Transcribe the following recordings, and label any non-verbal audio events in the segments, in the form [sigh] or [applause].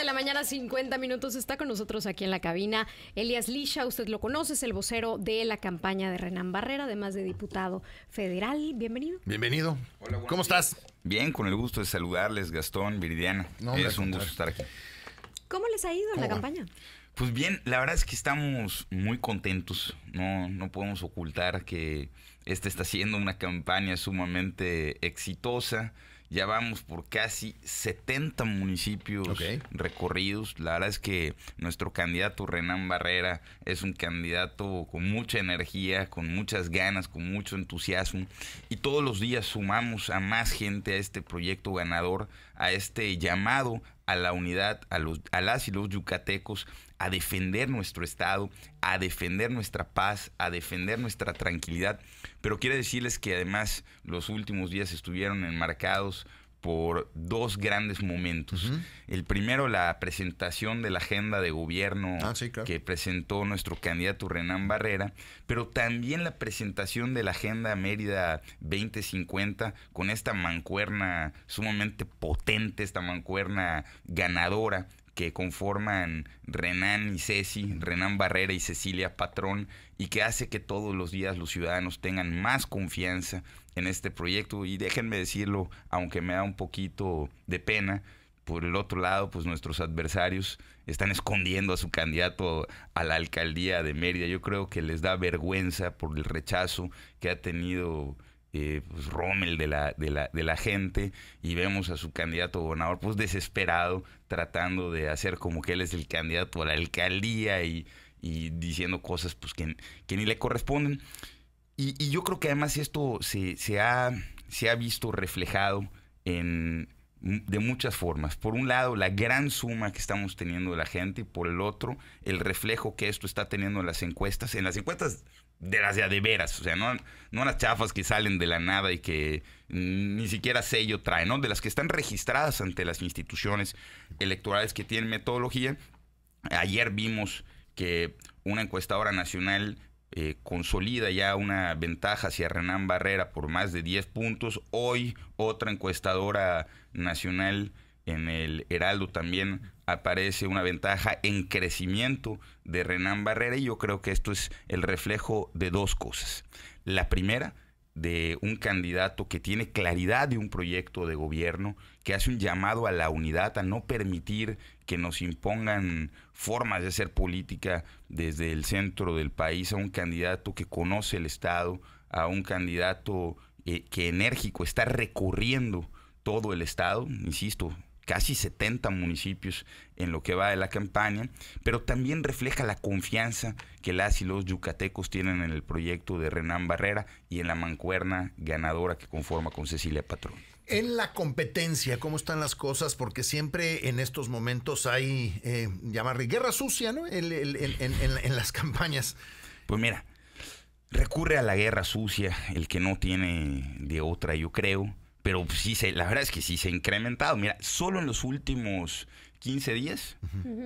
de la mañana, 50 minutos. Está con nosotros aquí en la cabina Elias Lisha. Usted lo conoce, es el vocero de la campaña de Renan Barrera, además de diputado federal. Bienvenido. Bienvenido. ¿Cómo estás? Bien, con el gusto de saludarles, Gastón, Viridiana. es un gusto estar aquí. ¿Cómo les ha ido la campaña? Pues bien, la verdad es que estamos muy contentos. No, no podemos ocultar que esta está siendo una campaña sumamente exitosa. Ya vamos por casi 70 municipios recorridos. La verdad es que nuestro candidato Renan Barrera es un candidato con mucha energía, con muchas ganas, con mucho entusiasmo. Y todos los días sumamos a más gente a este proyecto ganador, a este llamado a la unidad, a, los, a las y los yucatecos a defender nuestro Estado, a defender nuestra paz, a defender nuestra tranquilidad. Pero quiero decirles que además los últimos días estuvieron enmarcados por dos grandes momentos. El primero, la presentación de la agenda de gobierno ah, que presentó nuestro candidato Renán Barrera, pero también la presentación de la agenda Mérida 2050 con esta mancuerna sumamente potente, esta mancuerna ganadora que conforman Renan y Ceci, Renan Barrera y Cecilia Patrón, y que hace que todos los días los ciudadanos tengan más confianza en este proyecto. Y déjenme decirlo, aunque me da un poquito de pena, por el otro lado, pues nuestros adversarios están escondiendo a su candidato a la alcaldía de Mérida. Yo creo que les da vergüenza por el rechazo que ha tenido eh, pues, Rommel de la, de, la, gente y vemos a su candidato gobernador pues desesperado tratando de hacer como que él es el candidato a la alcaldía y, diciendo cosas pues que, que ni le corresponden. Y, yo creo que además esto se, ha, se ha visto reflejado en, mm, de muchas formas. Por un lado, la gran suma que estamos teniendo de la gente y por el otro, el reflejo que esto está teniendo en las encuestas, en las encuestas de las de, de veras, o sea, no, no las chafas que salen de la nada y que ni siquiera sello traen, ¿no? De las que están registradas ante las instituciones electorales que tienen metodología. Ayer vimos que una encuestadora nacional eh, consolida ya una ventaja hacia Renan Barrera por más de 10 puntos. Hoy otra encuestadora nacional en el Heraldo también aparece una ventaja en crecimiento de Renan Barrera y yo creo que esto es el reflejo de dos cosas. La primera, de un candidato que tiene claridad de un proyecto de gobierno, que hace un llamado a la unidad, a no permitir que nos impongan formas de hacer política desde el centro del país, a un candidato que conoce el Estado, a un candidato eh, que enérgico está recorriendo todo el Estado, insisto, casi 70 municipios en lo que va de la campaña, pero también refleja la confianza que las y los yucatecos tienen en el proyecto de Renán Barrera y en la mancuerna ganadora que conforma con Cecilia Patrón. En la competencia, ¿cómo están las cosas? Porque siempre en estos momentos hay, eh, llamarle guerra sucia, ¿no? en las campañas. Pues mira, recurre a la guerra sucia el que no tiene de otra, yo creo. Pero sí, se, la verdad es que sí se ha incrementado. Mira, solo en los últimos 15 días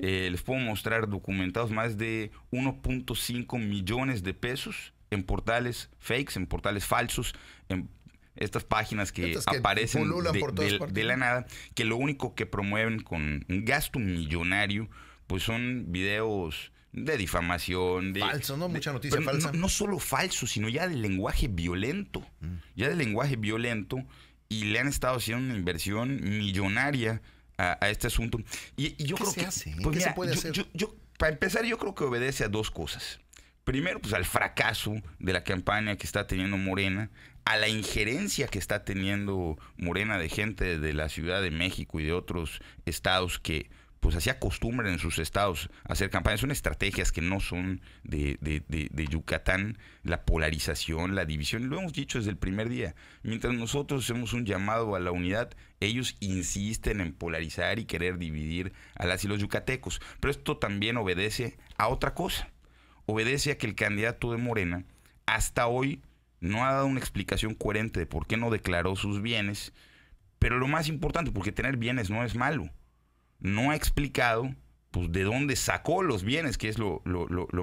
eh, les puedo mostrar documentados más de 1.5 millones de pesos en portales fakes, en portales falsos, en estas páginas que, aparecen de, la nada, que lo único que promueven con un gasto millonario, pues son videos de difamación, de... Falso, ¿no? Mucha noticia falsa. No, solo falso, sino ya de lenguaje violento. Mm. Ya de lenguaje violento y le han estado haciendo una inversión millonaria a, este asunto. Y, yo ¿Qué creo se que, hace? Pues se puede hacer? para empezar, yo creo que obedece a dos cosas. Primero, pues al fracaso de la campaña que está teniendo Morena, a la injerencia que está teniendo Morena de gente de la Ciudad de México y de otros estados que, pues así acostumbran en sus estados hacer campañas. Son estrategias que no son de, de, de, de, Yucatán, la polarización, la división. Lo hemos dicho desde el primer día. Mientras nosotros hacemos un llamado a la unidad, ellos insisten en polarizar y querer dividir a las y los yucatecos. Pero esto también obedece a otra cosa. Obedece a que el candidato de Morena hasta hoy no ha dado una explicación coherente de por qué no declaró sus bienes. Pero lo más importante, porque tener bienes no es malo no ha explicado pues, de dónde sacó los bienes, que es lo,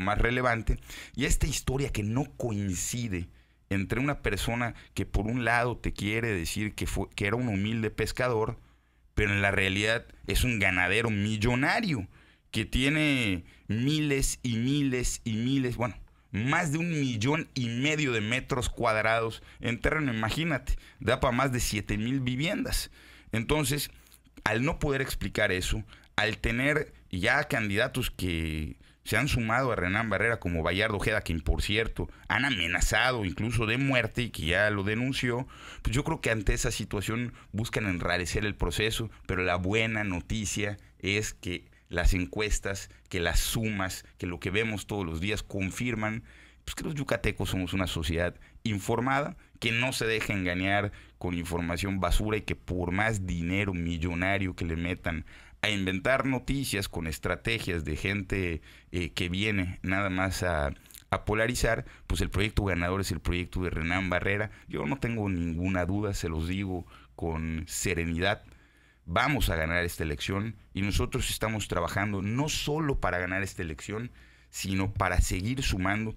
más relevante, y esta historia que no coincide entre una persona que por un lado te quiere decir que, fue, que era un humilde pescador, pero en la realidad es un ganadero millonario que tiene miles y miles y miles, bueno, más de un millón y medio de metros cuadrados en terreno, imagínate, da para más de 7 mil viviendas. Entonces, al no poder explicar eso, al tener ya candidatos que se han sumado a Renan Barrera como Bayardo Ojeda, quien por cierto han amenazado incluso de muerte y que ya lo denunció, pues yo creo que ante esa situación buscan enrarecer el proceso, pero la buena noticia es que las encuestas, que las sumas, que lo que vemos todos los días confirman pues que los yucatecos somos una sociedad informada, que no se deja engañar con información basura y que por más dinero millonario que le metan a inventar noticias con estrategias de gente eh, que viene nada más a, a polarizar, pues el proyecto ganador es el proyecto de Renan Barrera. Yo no tengo ninguna duda, se los digo con serenidad. Vamos a ganar esta elección y nosotros estamos trabajando no solo para ganar esta elección, sino para seguir sumando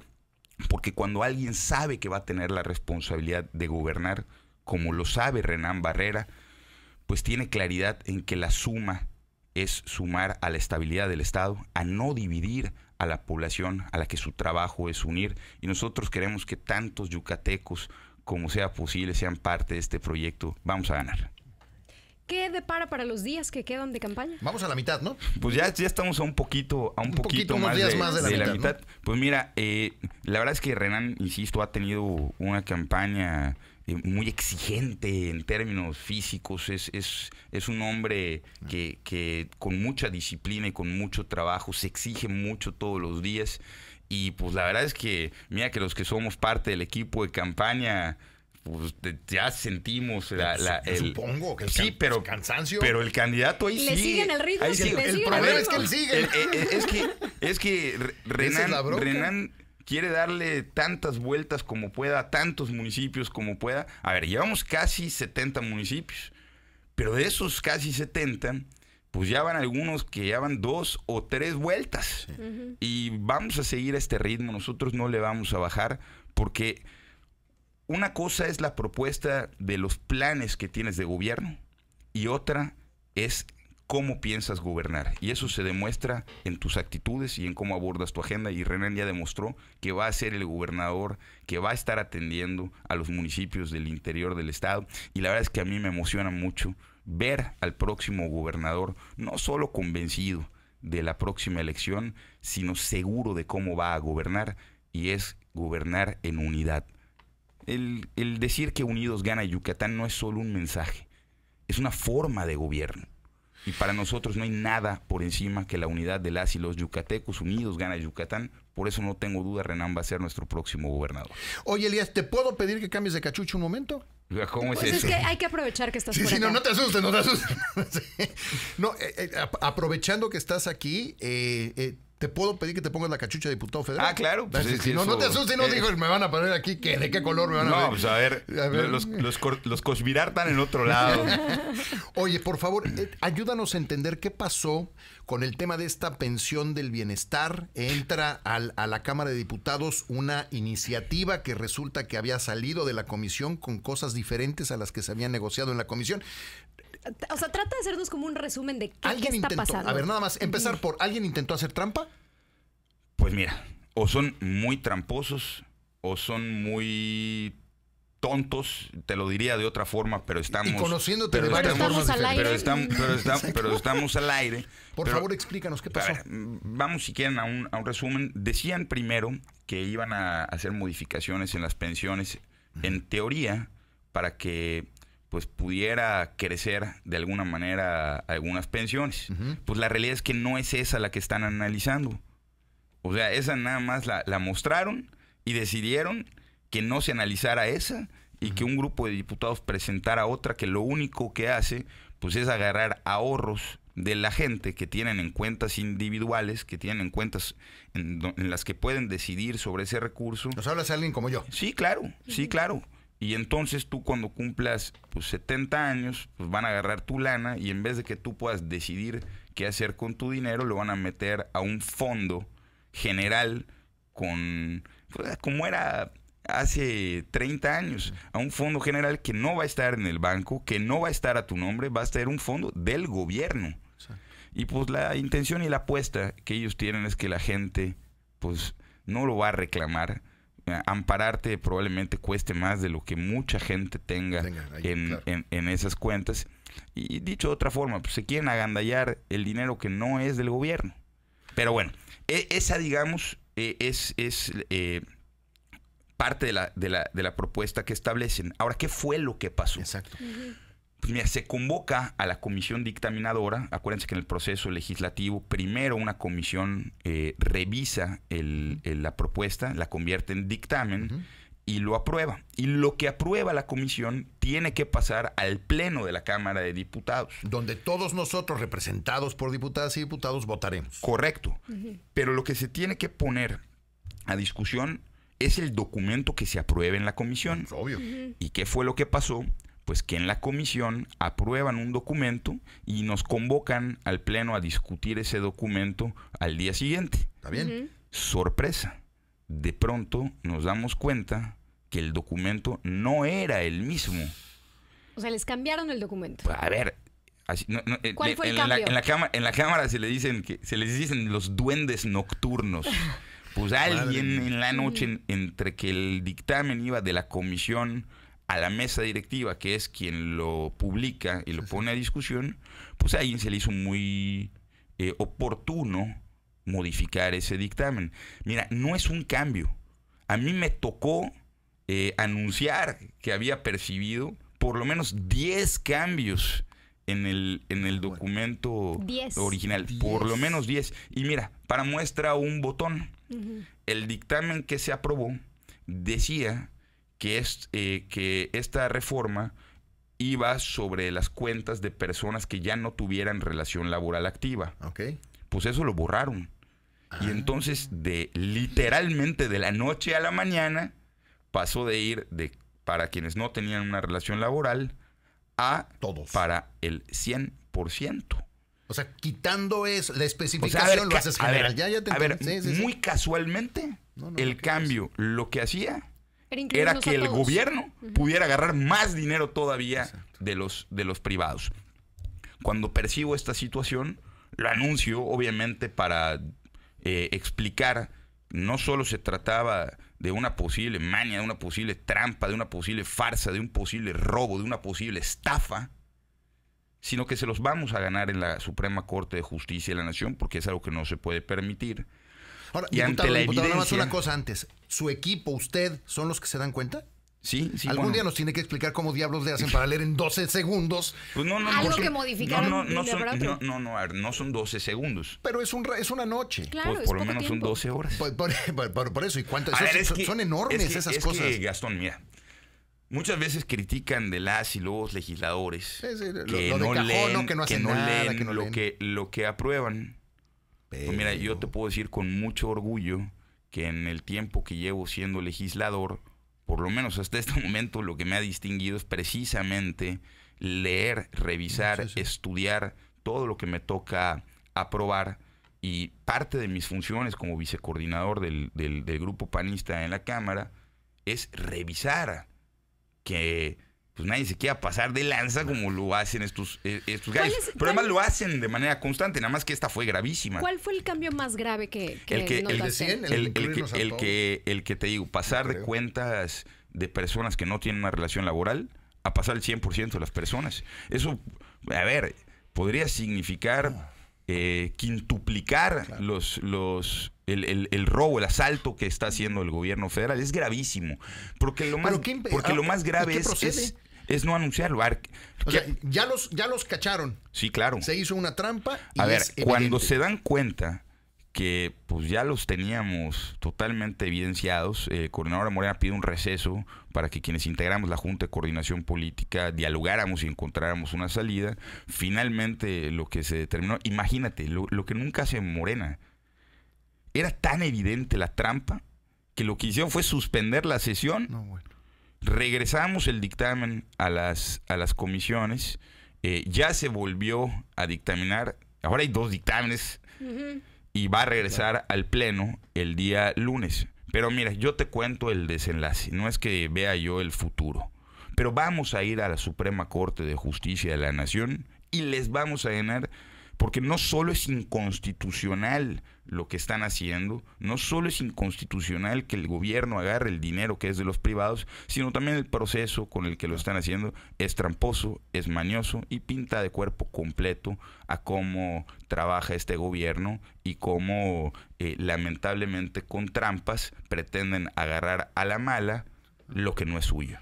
porque cuando alguien sabe que va a tener la responsabilidad de gobernar, como lo sabe Renán Barrera, pues tiene claridad en que la suma es sumar a la estabilidad del Estado, a no dividir a la población a la que su trabajo es unir. Y nosotros queremos que tantos yucatecos como sea posible sean parte de este proyecto. Vamos a ganar. ¿Qué depara para los días que quedan de campaña? Vamos a la mitad, ¿no? Pues ya, ya estamos a un poquito, a un, poquito, más, de, la mitad. Pues mira, eh, la verdad es que Renan, insisto, ha tenido una campaña eh, muy exigente en términos físicos, es, es, es un hombre que, que, con mucha disciplina y con mucho trabajo se exige mucho todos los días. Y pues la verdad es que, mira que los que somos parte del equipo de campaña, pues, ya sentimos la, pues, el, supongo que sí, pero, cansancio. Pero el candidato ahí le Siguen el ritmo, el, problema es que él sigue. Eh, eh, es que, Renan, quiere darle tantas vueltas como pueda, tantos municipios como pueda. A ver, llevamos casi 70 municipios, pero de esos casi 70, pues ya van algunos que ya van dos o tres vueltas. Y vamos a seguir a este ritmo, nosotros no le vamos a bajar porque una cosa es la propuesta de los planes que tienes de gobierno y otra es cómo piensas gobernar. Y eso se demuestra en tus actitudes y en cómo abordas tu agenda. Y Renan ya demostró que va a ser el gobernador que va a estar atendiendo a los municipios del interior del estado. Y la verdad es que a mí me emociona mucho ver al próximo gobernador no solo convencido de la próxima elección, sino seguro de cómo va a gobernar. Y es gobernar en unidad el, decir que Unidos gana Yucatán no es solo un mensaje, es una forma de gobierno. Y para nosotros no hay nada por encima que la unidad de las y los yucatecos unidos gana Yucatán. Por eso no tengo duda, Renan va a ser nuestro próximo gobernador. Oye, Elías, ¿te puedo pedir que cambies de cachucho un momento? ¿Cómo es pues eso? Es que hay que aprovechar que estás No, te asustes, no te asustes. [laughs] no, eh, eh, aprovechando que estás aquí, eh, ¿Te puedo pedir que te pongas la cachucha de diputado federal? Ah, claro. si, no, te asustes, no dijo, eh. me van a poner aquí, ¿de qué color me van a poner? No, pues a ver, los, los, los están en otro lado. [laughs] Oye, por favor, eh, ayúdanos a entender qué pasó con el tema de esta pensión del bienestar. Entra al, a la Cámara de Diputados una iniciativa que resulta que había salido de la comisión con cosas diferentes a las que se habían negociado en la comisión. O sea, trata de hacernos como un resumen de qué, está pasando. A ver, nada más, empezar por, ¿alguien intentó hacer trampa? Pues mira, o son muy tramposos, o son muy tontos, te lo diría de otra forma, pero estamos... conociéndote pero estamos al aire. [laughs] Pero, estamos, al aire. Por favor, explícanos qué pasó. vamos, si quieren, a un, a un, resumen. Decían primero que iban a hacer modificaciones en las pensiones, en teoría, para que pues pudiera crecer de alguna manera algunas pensiones. Pues la realidad es que no es esa la que están analizando. O sea, esa nada más la, mostraron y decidieron que no se analizara esa y que un grupo de diputados presentara otra que lo único que hace pues es agarrar ahorros de la gente que tienen en cuentas individuales, que tienen en cuentas en, las que pueden decidir sobre ese recurso. Nos hablas alguien como yo. Sí, claro, sí, claro. Y entonces tú cuando cumplas pues, 70 años, pues van a agarrar tu lana y en vez de que tú puedas decidir qué hacer con tu dinero, lo van a meter a un fondo general con, pues, como era hace 30 años, a un fondo general que no va a estar en el banco, que no va a estar a tu nombre, va a estar un fondo del gobierno. Y pues la intención y la apuesta que ellos tienen es que la gente pues no lo va a reclamar, ampararte probablemente cueste más de lo que mucha gente tenga, en, esas cuentas. Y dicho de otra forma, pues se quieren agandallar el dinero que no es del gobierno. Pero bueno, e, esa, digamos, e, es, eh, parte de la, propuesta que establecen. Ahora, ¿qué fue lo que pasó? Exacto. Pues se convoca a la comisión dictaminadora. Acuérdense que en el proceso legislativo, primero una comisión eh, revisa la propuesta, la convierte en dictamen y lo aprueba. Y lo que aprueba la comisión tiene que pasar al pleno de la Cámara de Diputados. Donde todos nosotros, representados por diputadas y diputados, votaremos. Correcto. Pero lo que se tiene que poner a discusión es el documento que se apruebe en la comisión. Es obvio. ¿Y qué fue lo que pasó? pues que en la comisión aprueban un documento y nos convocan al pleno a discutir ese documento al día siguiente. ¿Está bien? Sorpresa. De pronto nos damos cuenta que el documento no era el mismo. O sea, les cambiaron el documento. a ver, eh, en, La, en, la cámara, se le dicen que se les dicen los duendes nocturnos. [laughs] Pues alguien en la noche, entre que el dictamen iba de la comisión a la mesa directiva, que es quien lo publica y lo pone a discusión, pues a alguien se le hizo muy eh, oportuno modificar ese dictamen. Mira, no es un cambio. A mí me tocó eh, anunciar que había percibido por lo menos 10 cambios en el, en el documento original. Por lo menos 10. Y mira, para muestra un botón, el dictamen que se aprobó decía que, es, eh, que esta reforma iba sobre las cuentas de personas que ya no tuvieran relación laboral activa. Okay. Pues eso lo borraron. Y ah. entonces, de literalmente de la noche a la mañana, pasó de ir de para quienes no tenían una relación laboral a todos para el 100%. O sea, quitando eso, la especificación lo haces ya, ya te muy casualmente, el cambio lo que hacía era, que el gobierno pudiera agarrar más dinero todavía de los, privados. Cuando percibo esta situación, lo anuncio, obviamente, para eh, explicar, no solo se trataba de una posible maña, de una posible trampa, de una posible farsa, de un posible robo, de una posible estafa, sino que se los vamos a ganar en la Suprema Corte de Justicia de la Nación, porque es algo que no se puede permitir. Ahora, y nada más una cosa antes. ¿Su equipo, usted, son los que se dan cuenta? Sí, sí. Algún día nos tiene que explicar cómo diablos le hacen para leer en 12 segundos. Pues no, no, Algo que modificaron. No, no, no, son, no, no, ver, no, son 12 segundos. Pero es, un, es una noche. Claro, pues por, lo menos son 12 horas. [laughs] Por, eso, ¿y cuánto? son enormes esas es cosas. Que, Gastón, mira. Muchas veces critican de las y los legisladores sí, sí, que, no leen, que no hacen nada, que no lo que aprueban pues mira, yo te puedo decir con mucho orgullo que en el tiempo que llevo siendo legislador, por lo menos hasta este [laughs] momento, lo que me ha distinguido es precisamente leer, revisar, estudiar todo lo que me toca aprobar. Y parte de mis funciones como vicecoordinador del grupo panista en la Cámara es revisar que pues nadie se quiera pasar de lanza como lo hacen estos, eh, Pero además lo hacen de manera constante, nada más que esta fue gravísima. ¿Cuál fue el cambio más grave que, que el que, el, que, te digo, pasar de cuentas de personas que no tienen una relación laboral a pasar el 100% de las personas. Eso, a ver, podría significar ah. eh, quintuplicar los, los el, robo, el asalto que está haciendo el gobierno federal. Es gravísimo. Porque lo más, porque ah, lo más grave es, es no anunciarlo. ya los, ya los cacharon. Sí, claro. Se hizo una trampa. a ver, cuando se dan cuenta que pues ya los teníamos totalmente evidenciados. Eh, Coordinadora Morena pide un receso para que quienes integramos la Junta de Coordinación Política dialogáramos y encontráramos una salida. Finalmente lo que se determinó, imagínate, lo, lo que nunca hace Morena. Era tan evidente la trampa que lo que hicieron fue suspender la sesión. No, bueno regresamos el dictamen a las, a las comisiones, eh, ya se volvió a dictaminar, ahora hay dos dictámenes y va a regresar al Pleno el día lunes. Pero mira, yo te cuento el desenlace, no es que vea yo el futuro, pero vamos a ir a la Suprema Corte de Justicia de la Nación y les vamos a llenar porque no solo es inconstitucional lo que están haciendo, no solo es inconstitucional que el gobierno agarre el dinero que es de los privados, sino también el proceso con el que lo están haciendo es tramposo, es mañoso y pinta de cuerpo completo a cómo trabaja este gobierno y cómo eh, lamentablemente con trampas pretenden agarrar a la mala lo que no es suyo.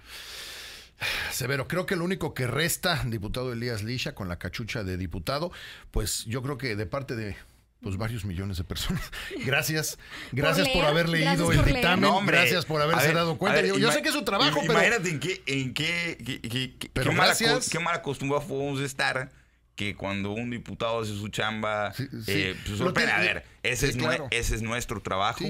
Severo, creo que lo único que resta, diputado Elías Lisha, con la cachucha de diputado, pues yo creo que de parte de pues varios millones de personas. Gracias, [laughs] gracias por, haber leído el dictamen, gracias por haberse dado cuenta. yo, sé que es su trabajo, pero imagínate en qué en qué, qué, pero qué a estar que cuando un diputado hace su chamba, a ver, ese, es ese es nuestro trabajo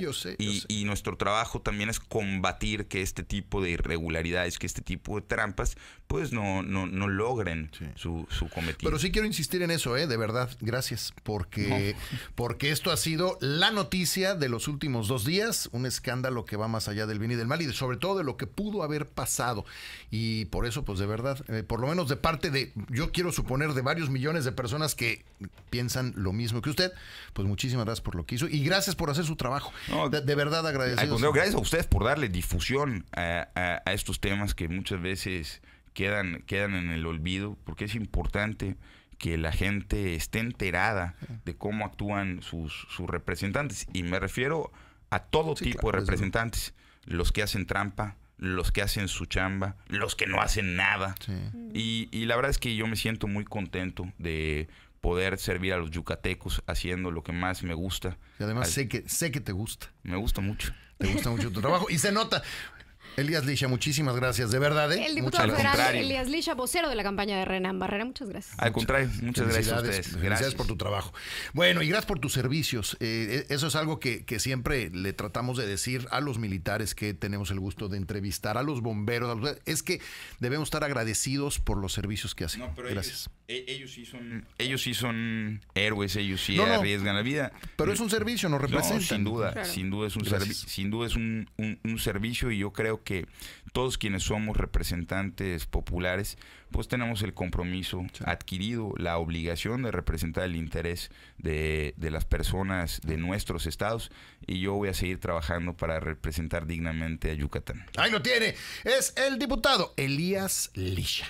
y, nuestro trabajo también es combatir que este tipo de irregularidades, que este tipo de trampas, pues no, no, no logren su, cometido. Pero sí quiero insistir en eso, ¿eh? de verdad, gracias, porque, [laughs] porque esto ha sido la noticia de los últimos dos días, un escándalo que va más allá del bien y del mal y sobre todo de lo que pudo haber pasado. Y por eso, pues de verdad, eh, por lo menos de parte de, yo quiero suponer, de varios millones de personas que piensan lo mismo que usted, pues muchísimas gracias por lo que hizo y gracias por hacer su trabajo. de, verdad agradecido. gracias a ustedes por darle difusión a, estos temas que muchas veces quedan, quedan en el olvido, porque es importante que la gente esté enterada de cómo actúan sus, representantes. Y me refiero a todo tipo de representantes, los que hacen trampa, los que hacen su chamba, los que no hacen nada. Mm. Y, la verdad es que yo me siento muy contento de poder servir a los yucatecos haciendo lo que más me gusta. Y además sé que, sé que te gusta. Me gusta mucho. Te gusta mucho tu trabajo y se nota. Elías Lisha, muchísimas gracias, de verdad. ¿eh? El Elías Lisha, vocero de la campaña de Renan Barrera, muchas gracias. Al contrario, muchas gracias a ustedes. Gracias. por tu trabajo. Bueno, y gracias por tus servicios. Eh, eh, eso es algo que, siempre le tratamos de decir a los militares que tenemos el gusto de entrevistar, a los bomberos. es que debemos estar agradecidos por los servicios que hacen. No, pero gracias. Ellos, e, sí son, ellos sí son héroes, ellos sí arriesgan la vida. Pero es un servicio, nos representa. sin duda, sin duda es un, sin duda es un servicio y yo creo que que todos quienes somos representantes populares, pues tenemos el compromiso adquirido, la obligación de representar el interés de, de, las personas de nuestros estados y yo voy a seguir trabajando para representar dignamente a Yucatán. Ahí lo tiene, es el diputado Elías Lisha.